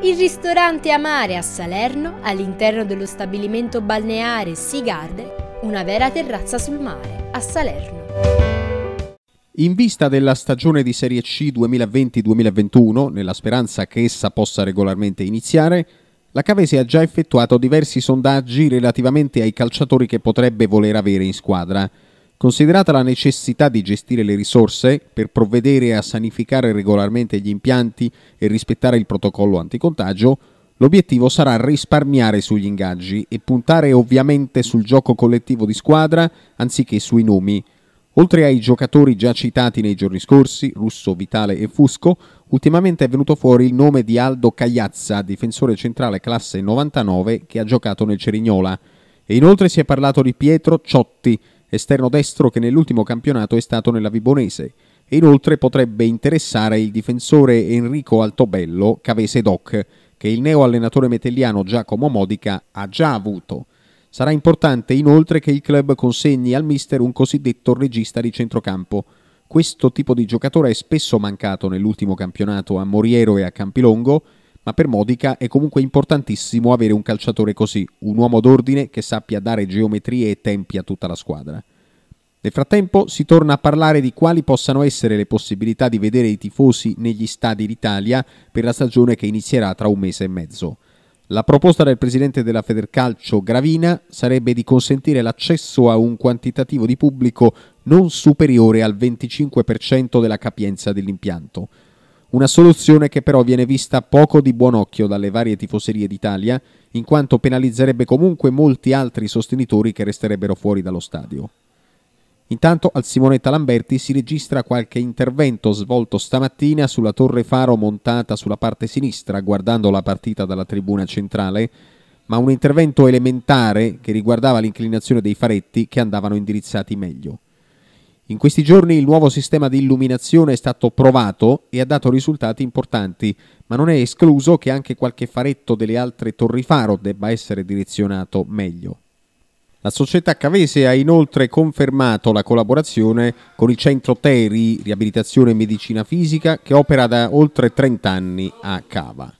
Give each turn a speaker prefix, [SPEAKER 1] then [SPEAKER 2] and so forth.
[SPEAKER 1] Il ristorante Amare a Salerno, all'interno dello stabilimento balneare Sigarde, una vera terrazza sul mare a Salerno. In vista della stagione di Serie C 2020-2021, nella speranza che essa possa regolarmente iniziare, la Cavese ha già effettuato diversi sondaggi relativamente ai calciatori che potrebbe voler avere in squadra. Considerata la necessità di gestire le risorse per provvedere a sanificare regolarmente gli impianti e rispettare il protocollo anticontagio, l'obiettivo sarà risparmiare sugli ingaggi e puntare ovviamente sul gioco collettivo di squadra anziché sui nomi. Oltre ai giocatori già citati nei giorni scorsi, Russo, Vitale e Fusco, ultimamente è venuto fuori il nome di Aldo Cagliazza, difensore centrale classe 99 che ha giocato nel Cerignola. E inoltre si è parlato di Pietro Ciotti, esterno destro che nell'ultimo campionato è stato nella Vibonese. E inoltre potrebbe interessare il difensore Enrico Altobello Cavese Doc, che il neo allenatore metelliano Giacomo Modica ha già avuto. Sarà importante inoltre che il club consegni al mister un cosiddetto regista di centrocampo. Questo tipo di giocatore è spesso mancato nell'ultimo campionato a Moriero e a Campilongo ma per Modica è comunque importantissimo avere un calciatore così, un uomo d'ordine che sappia dare geometrie e tempi a tutta la squadra. Nel frattempo si torna a parlare di quali possano essere le possibilità di vedere i tifosi negli stadi d'Italia per la stagione che inizierà tra un mese e mezzo. La proposta del presidente della Federcalcio Gravina sarebbe di consentire l'accesso a un quantitativo di pubblico non superiore al 25% della capienza dell'impianto. Una soluzione che però viene vista poco di buon occhio dalle varie tifoserie d'Italia, in quanto penalizzerebbe comunque molti altri sostenitori che resterebbero fuori dallo stadio. Intanto al Simonetta Lamberti si registra qualche intervento svolto stamattina sulla torre faro montata sulla parte sinistra guardando la partita dalla tribuna centrale, ma un intervento elementare che riguardava l'inclinazione dei faretti che andavano indirizzati meglio. In questi giorni il nuovo sistema di illuminazione è stato provato e ha dato risultati importanti, ma non è escluso che anche qualche faretto delle altre torri faro debba essere direzionato meglio. La società Cavese ha inoltre confermato la collaborazione con il centro Teri, riabilitazione e medicina fisica, che opera da oltre 30 anni a Cava.